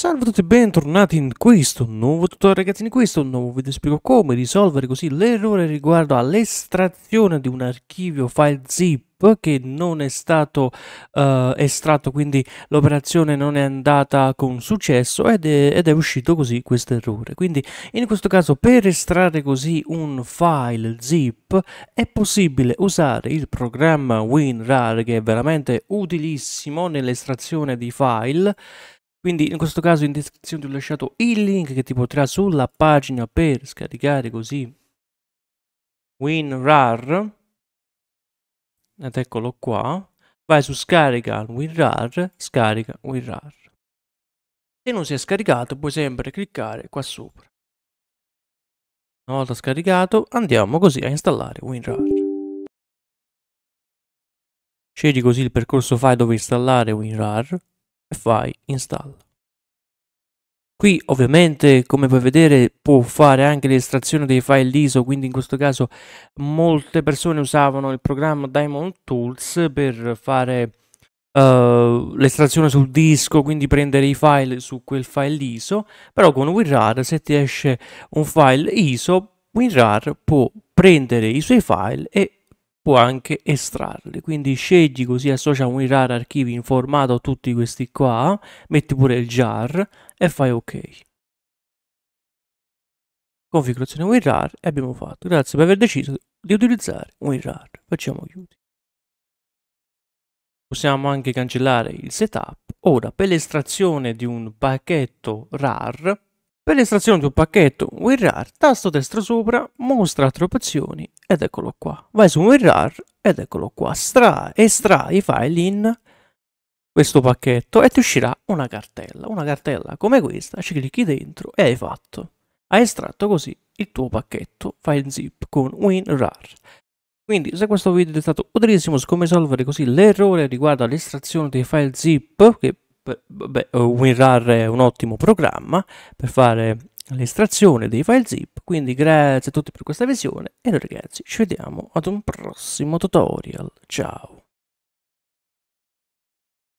Salve a tutti e bentornati in questo nuovo tutorial ragazzi, in questo nuovo video spiego come risolvere così l'errore riguardo all'estrazione di un archivio file zip che non è stato uh, estratto quindi l'operazione non è andata con successo ed è, ed è uscito così questo errore quindi in questo caso per estrarre così un file zip è possibile usare il programma WinRAR che è veramente utilissimo nell'estrazione di file quindi in questo caso in descrizione ti ho lasciato il link che ti porterà sulla pagina per scaricare così WinRAR. Ed eccolo qua. Vai su scarica WinRAR, scarica WinRAR. Se non si è scaricato puoi sempre cliccare qua sopra. Una volta scaricato andiamo così a installare WinRAR. Scegli così il percorso file dove installare WinRAR e fai install. Qui ovviamente come puoi vedere può fare anche l'estrazione dei file ISO, quindi in questo caso molte persone usavano il programma Diamond Tools per fare Uh, l'estrazione sul disco, quindi prendere i file su quel file ISO, però con WinRAR se ti esce un file ISO, WinRAR può prendere i suoi file e può anche estrarli quindi scegli così associa un rare archivi in formato tutti questi qua metti pure il jar e fai ok configurazione WinRAR e abbiamo fatto grazie per aver deciso di utilizzare WinRAR facciamo chiudi possiamo anche cancellare il setup ora per l'estrazione di un pacchetto RAR per l'estrazione di un pacchetto WinRAR, tasto destro sopra, mostra altre opzioni ed eccolo qua. Vai su WinRAR ed eccolo qua. Stra, estrai i file in questo pacchetto e ti uscirà una cartella. Una cartella come questa, ci clicchi dentro e hai fatto. Hai estratto così il tuo pacchetto file zip con WinRAR. Quindi se questo video è stato utilissimo, su come solvere così l'errore riguardo all'estrazione dei file zip, che beh, WinRAR è un ottimo programma per fare l'estrazione dei file zip, quindi grazie a tutti per questa visione e noi ragazzi ci vediamo ad un prossimo tutorial, ciao!